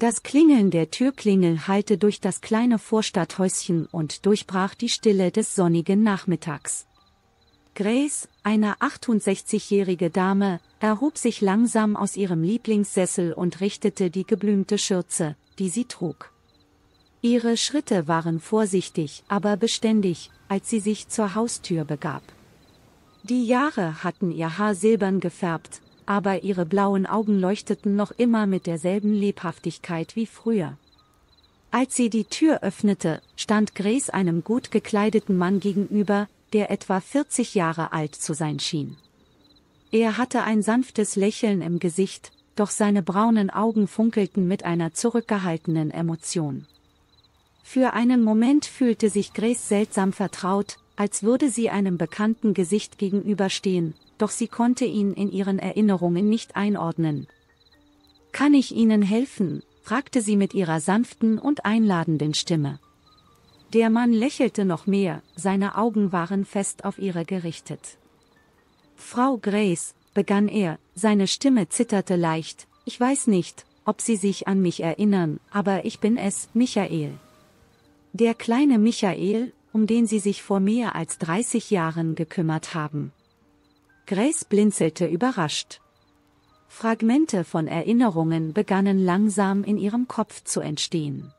Das Klingeln der Türklingel hallte durch das kleine Vorstadthäuschen und durchbrach die Stille des sonnigen Nachmittags. Grace, eine 68-jährige Dame, erhob sich langsam aus ihrem Lieblingssessel und richtete die geblümte Schürze, die sie trug. Ihre Schritte waren vorsichtig, aber beständig, als sie sich zur Haustür begab. Die Jahre hatten ihr Haar silbern gefärbt, aber ihre blauen Augen leuchteten noch immer mit derselben Lebhaftigkeit wie früher. Als sie die Tür öffnete, stand Grace einem gut gekleideten Mann gegenüber, der etwa 40 Jahre alt zu sein schien. Er hatte ein sanftes Lächeln im Gesicht, doch seine braunen Augen funkelten mit einer zurückgehaltenen Emotion. Für einen Moment fühlte sich Grace seltsam vertraut, als würde sie einem bekannten Gesicht gegenüberstehen, doch sie konnte ihn in ihren Erinnerungen nicht einordnen. Kann ich Ihnen helfen? fragte sie mit ihrer sanften und einladenden Stimme. Der Mann lächelte noch mehr, seine Augen waren fest auf ihre gerichtet. Frau Grace, begann er, seine Stimme zitterte leicht, ich weiß nicht, ob Sie sich an mich erinnern, aber ich bin es, Michael. Der kleine Michael, um den sie sich vor mehr als 30 Jahren gekümmert haben. Grace blinzelte überrascht. Fragmente von Erinnerungen begannen langsam in ihrem Kopf zu entstehen.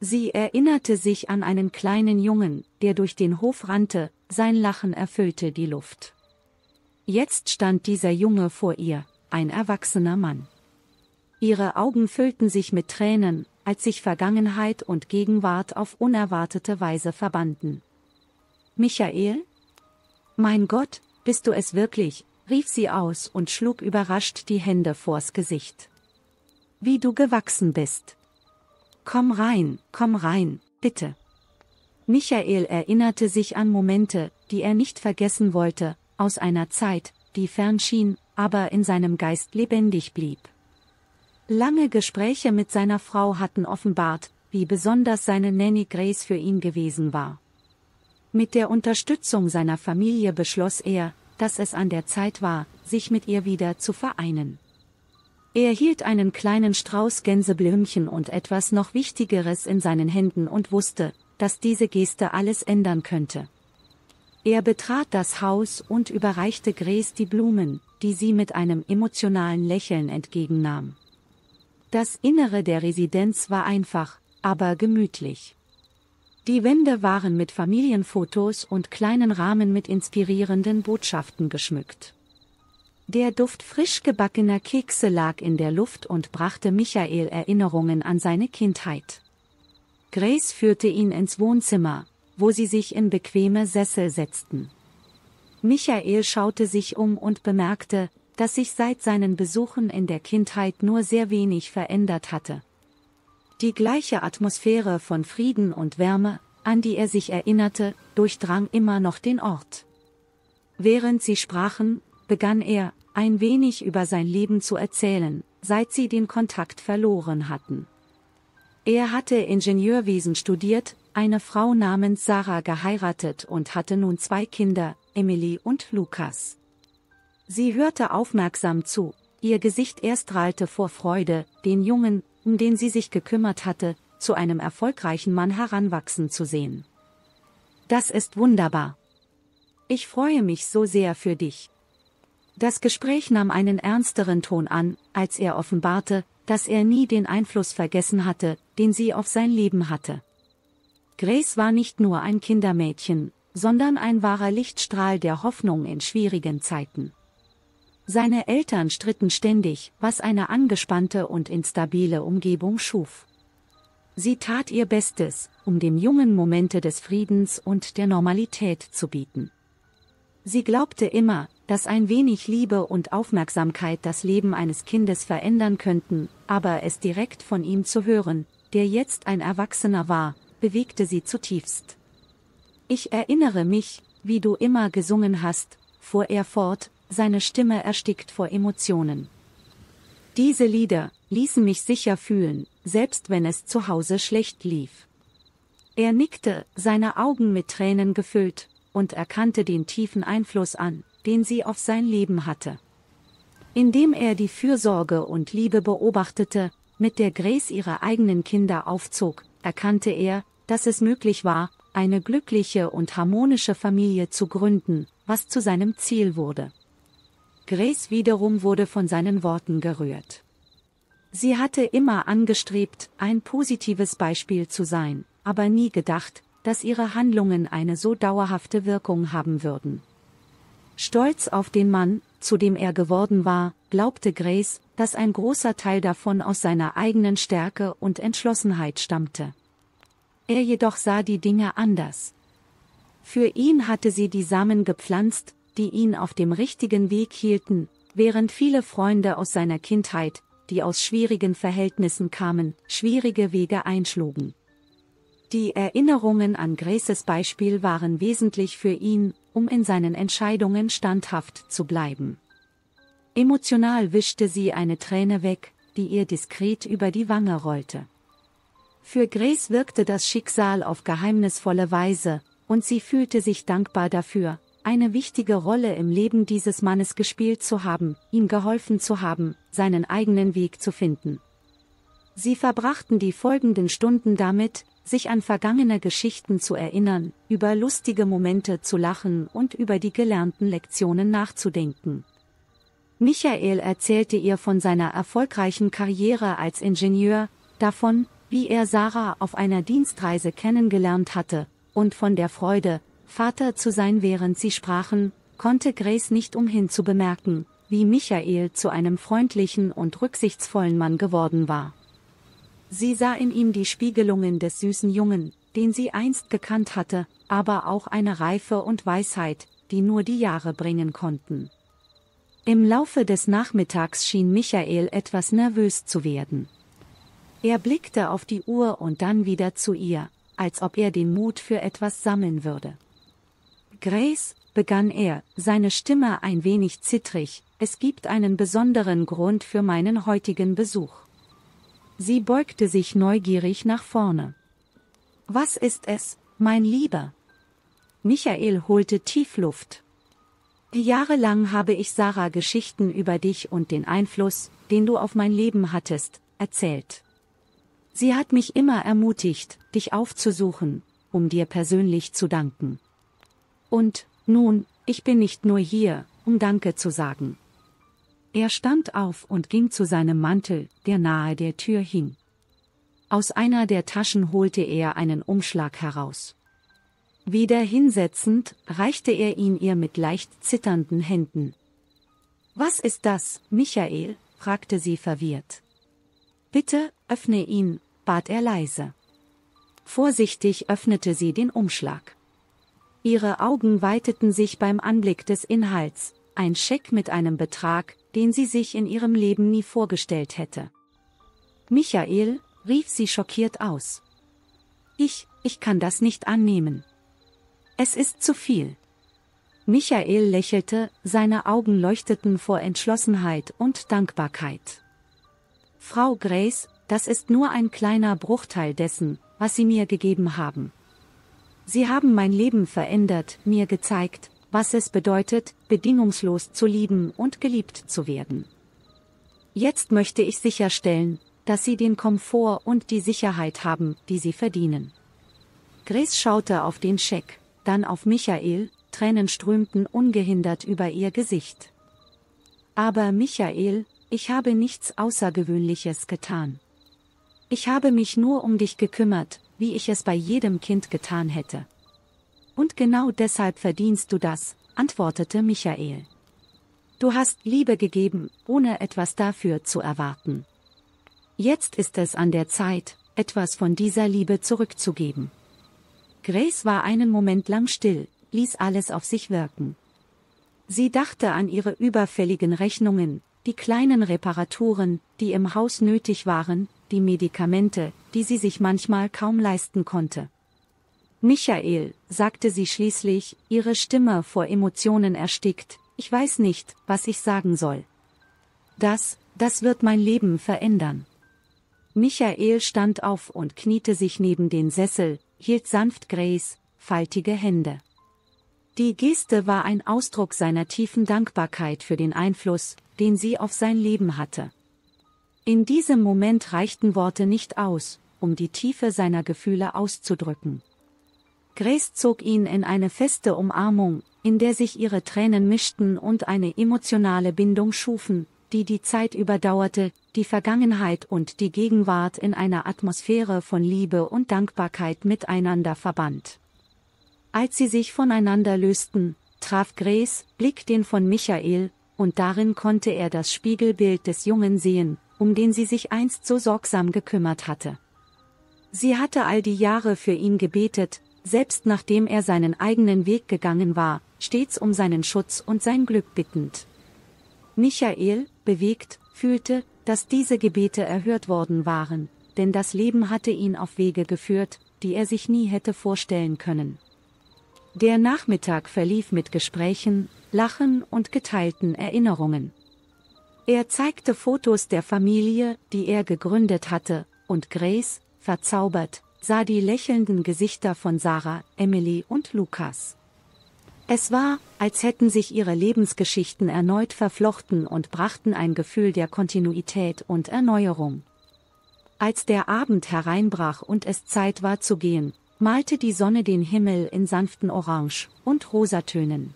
Sie erinnerte sich an einen kleinen Jungen, der durch den Hof rannte, sein Lachen erfüllte die Luft. Jetzt stand dieser Junge vor ihr, ein erwachsener Mann. Ihre Augen füllten sich mit Tränen, als sich Vergangenheit und Gegenwart auf unerwartete Weise verbanden. Michael? Mein Gott, bist du es wirklich? rief sie aus und schlug überrascht die Hände vors Gesicht. Wie du gewachsen bist. Komm rein, komm rein, bitte. Michael erinnerte sich an Momente, die er nicht vergessen wollte, aus einer Zeit, die fern schien, aber in seinem Geist lebendig blieb. Lange Gespräche mit seiner Frau hatten offenbart, wie besonders seine Nanny Grace für ihn gewesen war. Mit der Unterstützung seiner Familie beschloss er, dass es an der Zeit war, sich mit ihr wieder zu vereinen. Er hielt einen kleinen Strauß Gänseblümchen und etwas noch Wichtigeres in seinen Händen und wusste, dass diese Geste alles ändern könnte. Er betrat das Haus und überreichte Grace die Blumen, die sie mit einem emotionalen Lächeln entgegennahm. Das Innere der Residenz war einfach, aber gemütlich. Die Wände waren mit Familienfotos und kleinen Rahmen mit inspirierenden Botschaften geschmückt. Der Duft frisch gebackener Kekse lag in der Luft und brachte Michael Erinnerungen an seine Kindheit. Grace führte ihn ins Wohnzimmer, wo sie sich in bequeme Sessel setzten. Michael schaute sich um und bemerkte, das sich seit seinen Besuchen in der Kindheit nur sehr wenig verändert hatte. Die gleiche Atmosphäre von Frieden und Wärme, an die er sich erinnerte, durchdrang immer noch den Ort. Während sie sprachen, begann er, ein wenig über sein Leben zu erzählen, seit sie den Kontakt verloren hatten. Er hatte Ingenieurwesen studiert, eine Frau namens Sarah geheiratet und hatte nun zwei Kinder, Emily und Lukas. Sie hörte aufmerksam zu, ihr Gesicht erstrahlte vor Freude, den Jungen, um den sie sich gekümmert hatte, zu einem erfolgreichen Mann heranwachsen zu sehen. Das ist wunderbar. Ich freue mich so sehr für dich. Das Gespräch nahm einen ernsteren Ton an, als er offenbarte, dass er nie den Einfluss vergessen hatte, den sie auf sein Leben hatte. Grace war nicht nur ein Kindermädchen, sondern ein wahrer Lichtstrahl der Hoffnung in schwierigen Zeiten. Seine Eltern stritten ständig, was eine angespannte und instabile Umgebung schuf. Sie tat ihr Bestes, um dem Jungen Momente des Friedens und der Normalität zu bieten. Sie glaubte immer, dass ein wenig Liebe und Aufmerksamkeit das Leben eines Kindes verändern könnten, aber es direkt von ihm zu hören, der jetzt ein Erwachsener war, bewegte sie zutiefst. Ich erinnere mich, wie du immer gesungen hast, fuhr er fort, seine Stimme erstickt vor Emotionen. Diese Lieder ließen mich sicher fühlen, selbst wenn es zu Hause schlecht lief. Er nickte, seine Augen mit Tränen gefüllt, und erkannte den tiefen Einfluss an, den sie auf sein Leben hatte. Indem er die Fürsorge und Liebe beobachtete, mit der Grace ihre eigenen Kinder aufzog, erkannte er, dass es möglich war, eine glückliche und harmonische Familie zu gründen, was zu seinem Ziel wurde. Grace wiederum wurde von seinen Worten gerührt. Sie hatte immer angestrebt, ein positives Beispiel zu sein, aber nie gedacht, dass ihre Handlungen eine so dauerhafte Wirkung haben würden. Stolz auf den Mann, zu dem er geworden war, glaubte Grace, dass ein großer Teil davon aus seiner eigenen Stärke und Entschlossenheit stammte. Er jedoch sah die Dinge anders. Für ihn hatte sie die Samen gepflanzt, die ihn auf dem richtigen Weg hielten, während viele Freunde aus seiner Kindheit, die aus schwierigen Verhältnissen kamen, schwierige Wege einschlugen. Die Erinnerungen an Graces Beispiel waren wesentlich für ihn, um in seinen Entscheidungen standhaft zu bleiben. Emotional wischte sie eine Träne weg, die ihr diskret über die Wange rollte. Für Grace wirkte das Schicksal auf geheimnisvolle Weise, und sie fühlte sich dankbar dafür, eine wichtige Rolle im Leben dieses Mannes gespielt zu haben, ihm geholfen zu haben, seinen eigenen Weg zu finden. Sie verbrachten die folgenden Stunden damit, sich an vergangene Geschichten zu erinnern, über lustige Momente zu lachen und über die gelernten Lektionen nachzudenken. Michael erzählte ihr von seiner erfolgreichen Karriere als Ingenieur, davon, wie er Sarah auf einer Dienstreise kennengelernt hatte, und von der Freude, Vater zu sein während sie sprachen, konnte Grace nicht umhin zu bemerken, wie Michael zu einem freundlichen und rücksichtsvollen Mann geworden war. Sie sah in ihm die Spiegelungen des süßen Jungen, den sie einst gekannt hatte, aber auch eine Reife und Weisheit, die nur die Jahre bringen konnten. Im Laufe des Nachmittags schien Michael etwas nervös zu werden. Er blickte auf die Uhr und dann wieder zu ihr, als ob er den Mut für etwas sammeln würde. Grace, begann er, seine Stimme ein wenig zittrig, es gibt einen besonderen Grund für meinen heutigen Besuch. Sie beugte sich neugierig nach vorne. Was ist es, mein Lieber? Michael holte tief Luft. Jahrelang habe ich Sarah Geschichten über dich und den Einfluss, den du auf mein Leben hattest, erzählt. Sie hat mich immer ermutigt, dich aufzusuchen, um dir persönlich zu danken. Und, nun, ich bin nicht nur hier, um Danke zu sagen. Er stand auf und ging zu seinem Mantel, der nahe der Tür hing. Aus einer der Taschen holte er einen Umschlag heraus. Wieder hinsetzend, reichte er ihn ihr mit leicht zitternden Händen. Was ist das, Michael? fragte sie verwirrt. Bitte, öffne ihn, bat er leise. Vorsichtig öffnete sie den Umschlag. Ihre Augen weiteten sich beim Anblick des Inhalts, ein Scheck mit einem Betrag, den sie sich in ihrem Leben nie vorgestellt hätte. Michael, rief sie schockiert aus. Ich, ich kann das nicht annehmen. Es ist zu viel. Michael lächelte, seine Augen leuchteten vor Entschlossenheit und Dankbarkeit. Frau Grace, das ist nur ein kleiner Bruchteil dessen, was Sie mir gegeben haben. Sie haben mein Leben verändert, mir gezeigt, was es bedeutet, bedingungslos zu lieben und geliebt zu werden. Jetzt möchte ich sicherstellen, dass Sie den Komfort und die Sicherheit haben, die Sie verdienen. Grace schaute auf den Scheck, dann auf Michael, Tränen strömten ungehindert über ihr Gesicht. Aber Michael, ich habe nichts Außergewöhnliches getan. Ich habe mich nur um dich gekümmert, wie ich es bei jedem Kind getan hätte. Und genau deshalb verdienst du das, antwortete Michael. Du hast Liebe gegeben, ohne etwas dafür zu erwarten. Jetzt ist es an der Zeit, etwas von dieser Liebe zurückzugeben. Grace war einen Moment lang still, ließ alles auf sich wirken. Sie dachte an ihre überfälligen Rechnungen, die kleinen Reparaturen, die im Haus nötig waren, die Medikamente, die sie sich manchmal kaum leisten konnte. Michael, sagte sie schließlich, ihre Stimme vor Emotionen erstickt, ich weiß nicht, was ich sagen soll. Das, das wird mein Leben verändern. Michael stand auf und kniete sich neben den Sessel, hielt sanft Grace, faltige Hände. Die Geste war ein Ausdruck seiner tiefen Dankbarkeit für den Einfluss, den sie auf sein Leben hatte. In diesem Moment reichten Worte nicht aus, um die Tiefe seiner Gefühle auszudrücken. Grace zog ihn in eine feste Umarmung, in der sich ihre Tränen mischten und eine emotionale Bindung schufen, die die Zeit überdauerte, die Vergangenheit und die Gegenwart in einer Atmosphäre von Liebe und Dankbarkeit miteinander verband. Als sie sich voneinander lösten, traf Grace Blick den von Michael, und darin konnte er das Spiegelbild des Jungen sehen, um den sie sich einst so sorgsam gekümmert hatte. Sie hatte all die Jahre für ihn gebetet, selbst nachdem er seinen eigenen Weg gegangen war, stets um seinen Schutz und sein Glück bittend. Michael, bewegt, fühlte, dass diese Gebete erhört worden waren, denn das Leben hatte ihn auf Wege geführt, die er sich nie hätte vorstellen können. Der Nachmittag verlief mit Gesprächen, Lachen und geteilten Erinnerungen. Er zeigte Fotos der Familie, die er gegründet hatte, und Grace, verzaubert, sah die lächelnden Gesichter von Sarah, Emily und Lukas. Es war, als hätten sich ihre Lebensgeschichten erneut verflochten und brachten ein Gefühl der Kontinuität und Erneuerung. Als der Abend hereinbrach und es Zeit war zu gehen, malte die Sonne den Himmel in sanften Orange- und Rosatönen.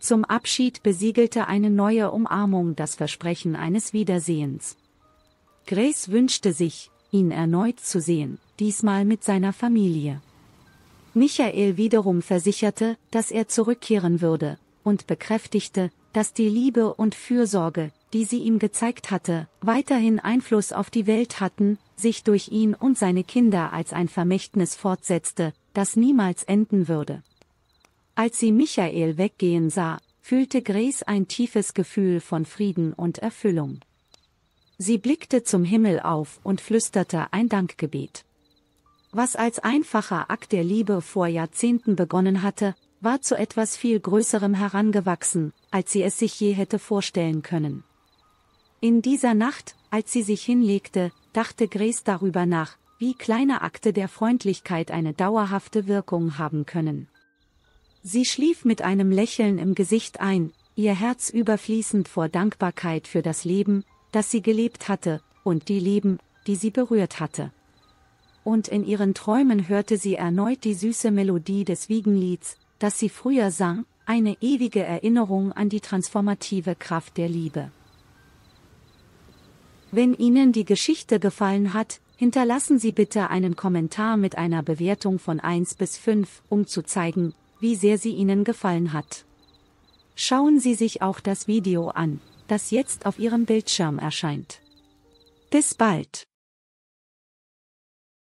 Zum Abschied besiegelte eine neue Umarmung das Versprechen eines Wiedersehens. Grace wünschte sich, ihn erneut zu sehen, diesmal mit seiner Familie. Michael wiederum versicherte, dass er zurückkehren würde, und bekräftigte, dass die Liebe und Fürsorge, die sie ihm gezeigt hatte, weiterhin Einfluss auf die Welt hatten, sich durch ihn und seine Kinder als ein Vermächtnis fortsetzte, das niemals enden würde. Als sie Michael weggehen sah, fühlte Grace ein tiefes Gefühl von Frieden und Erfüllung. Sie blickte zum Himmel auf und flüsterte ein Dankgebet. Was als einfacher Akt der Liebe vor Jahrzehnten begonnen hatte, war zu etwas viel Größerem herangewachsen, als sie es sich je hätte vorstellen können. In dieser Nacht, als sie sich hinlegte, dachte Grace darüber nach, wie kleine Akte der Freundlichkeit eine dauerhafte Wirkung haben können. Sie schlief mit einem Lächeln im Gesicht ein, ihr Herz überfließend vor Dankbarkeit für das Leben, das sie gelebt hatte, und die Leben, die sie berührt hatte. Und in ihren Träumen hörte sie erneut die süße Melodie des Wiegenlieds, das sie früher sang, eine ewige Erinnerung an die transformative Kraft der Liebe. Wenn Ihnen die Geschichte gefallen hat, hinterlassen Sie bitte einen Kommentar mit einer Bewertung von 1 bis 5, um zu zeigen, wie sehr sie Ihnen gefallen hat. Schauen Sie sich auch das Video an, das jetzt auf Ihrem Bildschirm erscheint. Bis bald!